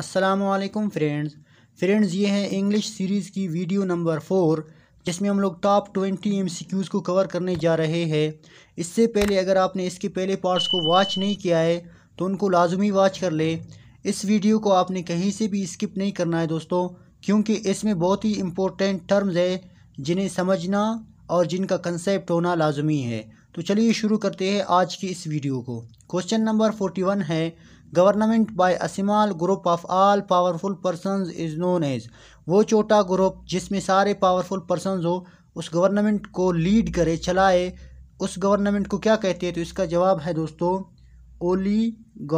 Aslam friends friends ये है English series की वीडियो नंबर फोर जिसमें हम लोग टॉप ट्वेंटी एम को कवर करने जा रहे हैं इससे पहले अगर आपने इसके पहले पार्ट्स को वॉच नहीं किया है तो उनको लाजमी वॉच कर ले इस वीडियो को आपने कहीं से भी स्किप नहीं करना है दोस्तों क्योंकि इसमें बहुत ही इम्पोर्टेंट टर्म्स है जिन्हें समझना और जिनका कंसेप्ट होना लाजमी है तो चलिए शुरू करते हैं आज की इस वीडियो को क्वेश्चन नंबर फोर्टी वन है government by a small group of all powerful person is known as वो छोटा ग्रुप जिसमें सारे पावरफुल पर्सन हो उस गवर्नमेंट को लीड करे चलाए उस गवर्नमेंट को क्या कहते हैं तो इसका जवाब है दोस्तों ओली oligarchy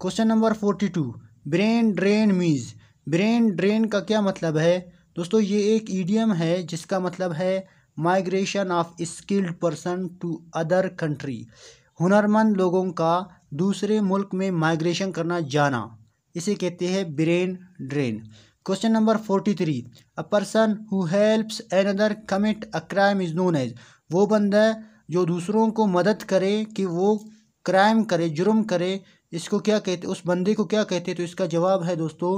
question number forty two brain drain means brain drain का क्या मतलब है दोस्तों ये एक ईडियम है जिसका मतलब है migration of skilled person to other country हुनरमंद लोगों का दूसरे मुल्क में माइग्रेशन करना जाना इसे कहते हैं brain drain question number forty three a person who helps other commit a crime is known as वो बंदा जो दूसरों को मदद करे कि वो क्राइम करे जुर्म करे इसको क्या कहते उस बंदे को क्या कहते तो इसका जवाब है दोस्तों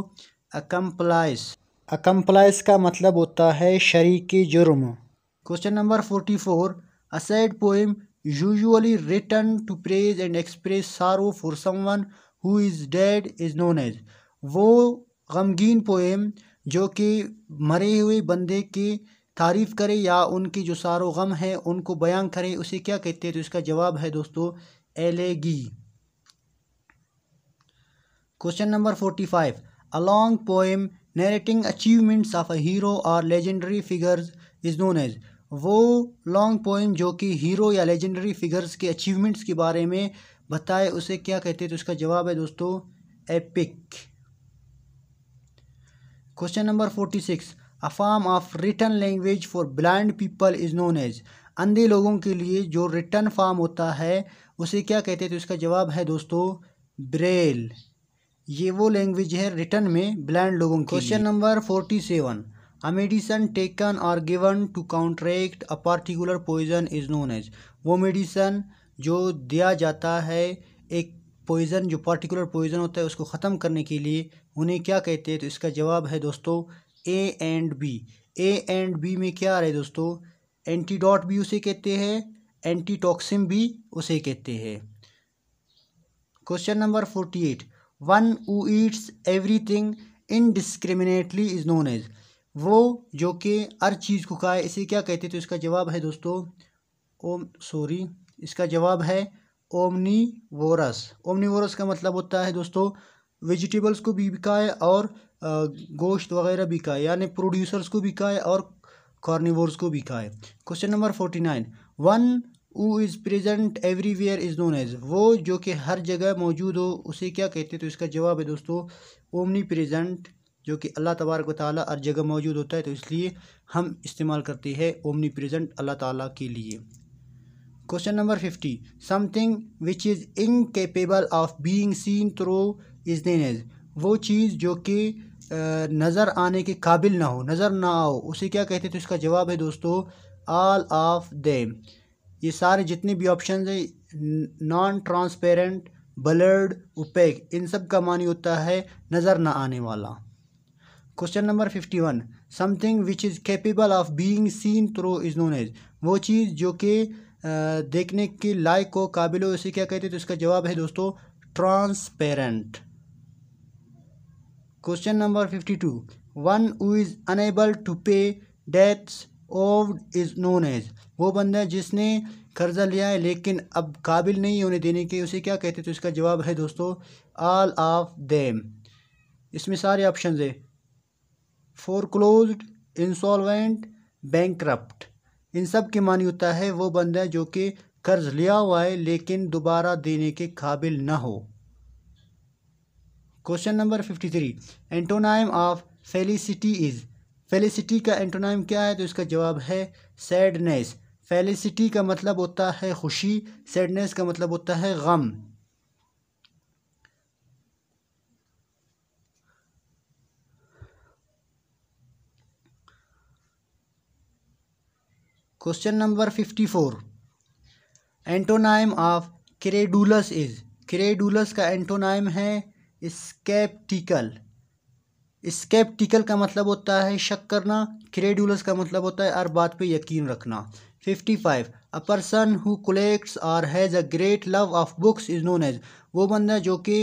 अकम्प्लाइस अकम्प्लाइस का मतलब होता है शरीक जुर्म question number forty four a sad poem usually written to praise and express sorrow for someone who is dead is known as वो गमगीन poem जो कि मरे हुए बंदे की तारीफ़ करें या उनकी जो सारो गम है उनको बयान करें उसे क्या कहते हैं तो इसका जवाब है दोस्तों elegy question number forty five a long poem narrating achievements of a hero or legendary figures is known as वो लॉन्ग पोइम जो कि हीरो या लेजेंडरी फिगर्स के अचीवमेंट्स के बारे में बताए उसे क्या कहते हैं तो उसका जवाब है दोस्तों epic question number forty six a form of written language for blind people is known as अंधे लोगों के लिए जो रिटर्न फॉर्म होता है उसे क्या कहते हैं तो इसका जवाब है दोस्तों ब्रेल ये वो लैंग्वेज है रिटर्न में ब्लाइंड लोगों के question number forty seven A medicine taken or given to counteract a particular poison is known as वो medicine जो दिया जाता है एक पॉइज़न जो पार्टिकुलर पॉइज़न होता है उसको ख़त्म करने के लिए उन्हें क्या कहते हैं तो इसका जवाब है दोस्तों A and B A and B में क्या आ रहा है दोस्तों एंटीडॉट भी उसे कहते हैं एंटीटॉक्सिम भी उसे कहते हैं question number forty eight one who eats thing indiscriminately is known as वो जो कि हर चीज़ को कहा है इसे क्या कहते तो इसका जवाब है दोस्तों ओम सॉरी इसका जवाब है ओमनी वोरस ओमनी वोरस का मतलब होता है दोस्तों वेजिटेबल्स को भी बिकाए और गोश्त वगैरह भी खाए यानी प्रोड्यूसर्स को भी खाए और कॉर्निवर्स को भी खाए question number forty nine one who is present everywhere is known as वो जो कि हर जगह मौजूद हो उसे क्या कहते हैं तो इसका जवाब है दोस्तों ओमनी प्रेजेंट जो कि अल्लाह तबारक ताली हर जगह मौजूद होता है तो इसलिए हम इस्तेमाल करते हैं ओमनी प्रजेंट अल्लाह ताली के लिए question number fifty something which is incapable of being seen through is then as वो चीज़ जो कि नज़र आने के काबिल ना हो नज़र ना आओ उसे क्या कहते हैं तो इसका जवाब है दोस्तों आल ऑफ देम ये सारे जितने भी ऑप्शन हैं नॉन ट्रांसपेरेंट बलर्ड उपेक इन सब का मानी होता है नज़र ना आने वाला question number fifty one something which is capable of being seen through is known as वो चीज़ जो कि देखने के लायक को काबिल हो उसे क्या कहते हैं तो इसका जवाब है दोस्तों transparent question number fifty two one who is unable to pay debts owed is known as वो बंदा जिसने कर्जा लिया है लेकिन अब काबिल नहीं होने देने के उसे क्या कहते हैं तो इसका जवाब है दोस्तों आल ऑफ देम इसमें सारे ऑप्शन है फोरक्लोज इंसॉलवेंट बैंक इन सब के मानी होता है वो बंदा जो कि कर्ज लिया हुआ है लेकिन दोबारा देने के काबिल ना हो question number fifty three antonym of felicity is felicity का एंटोनाइम क्या है तो इसका जवाब है सैडनेस फेलिसिटी का मतलब होता है खुशी सैडनेस का मतलब होता है गम question number fifty four antonym of credulous is credulous का एंटोनाइम है स्केप्टिकल स्केप्टिकल का मतलब होता है शक करना क्रेडुलस का मतलब होता है हर बात पे यकीन रखना fifty five a person who collects और has a great love of books is known as वो बंदा जो कि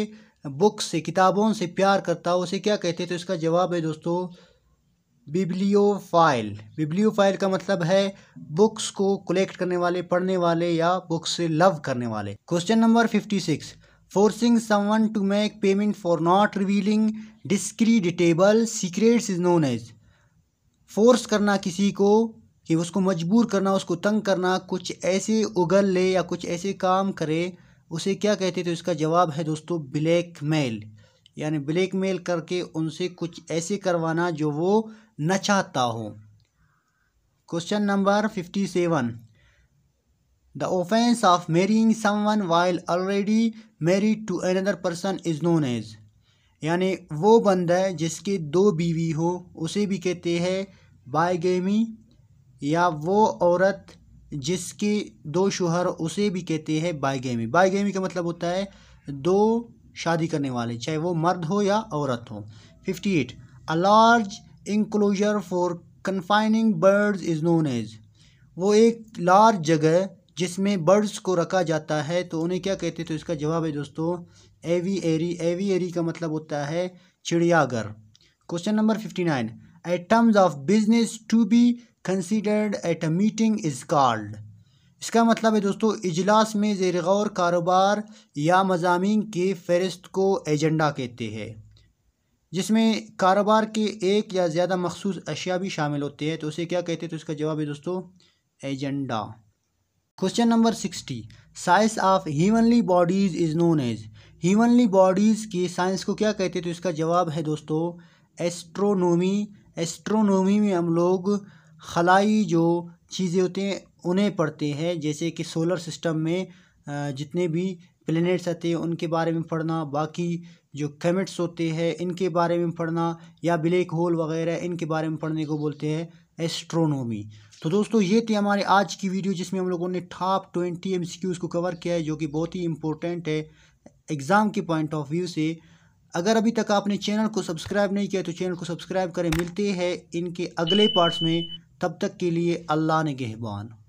बुक्स से किताबों से प्यार करता है उसे क्या कहते हैं तो इसका जवाब है दोस्तों बिब्लियोफाइल बिब्लियोफाइल का मतलब है बुक्स को कलेक्ट करने वाले पढ़ने वाले या बुक्स से लव करने वाले question number fifty six forcing someone to make payment for not revealing discreditable secrets is known as force करना किसी को कि उसको मजबूर करना उसको तंग करना कुछ ऐसे उगल ले या कुछ ऐसे काम करे उसे क्या कहते थे तो इसका जवाब है दोस्तों ब्लैक मेल यानी ब्लैक मेल करके उनसे कुछ ऐसे करवाना जो वो नचाता हो question number fifty seven the offence of marrying one while already married to another person is known as यानी वो बंदा है जिसके दो बीवी हो उसे भी कहते हैं बायगेमी या वो औरत जिसके दो शोहर उसे भी कहते हैं बायगेमी गेमी का मतलब होता है दो शादी करने वाले चाहे वो मर्द हो या औरत हो fifty eight a large enclosure for confining birds is known as वो एक लार्ज जगह जिसमें बर्ड्स को रखा जाता है तो उन्हें क्या कहते हैं तो इसका जवाब है दोस्तों एवी एरी एवी एरी का मतलब होता है चिड़ियाघर question number fifty nine at terms of business to be considered at a meeting is called इसका मतलब है दोस्तों इजलास में जेर गौर कारोबार या मजामी के फहरिस्त को एजेंडा कहते हैं जिसमें कारोबार के एक या ज़्यादा मखसूस अशिया भी शामिल होती है तो उसे क्या कहते हैं तो इसका जवाब है दोस्तों agenda question number sixty science of humanly bodies is known as humanly bodies की साइंस को क्या कहते हैं तो इसका जवाब है दोस्तों एस्ट्रोनोमी एस्ट्रोनोमी में हम लोग खलाई जो चीज़ें होती हैं उन्हें पढ़ते हैं जैसे कि सोलर सिस्टम में जितने भी प्लैनेट्स आते हैं उनके बारे में पढ़ना बाकी जो कैमिट्स होते हैं इनके बारे में पढ़ना या ब्लैक होल वगैरह इनके बारे में पढ़ने को बोलते हैं एस्ट्रोनॉमी तो दोस्तों ये थी हमारे आज की वीडियो जिसमें हम लोगों ने टॉप ट्वेंटी एम को कवर किया है जो कि बहुत ही इंपॉर्टेंट है एग्ज़ाम के पॉइंट ऑफ व्यू से अगर अभी तक आपने चैनल को सब्सक्राइब नहीं किया तो चैनल को सब्सक्राइब करें मिलते हैं इनके अगले पार्ट्स में तब तक के लिए अल्लाह ने गहबान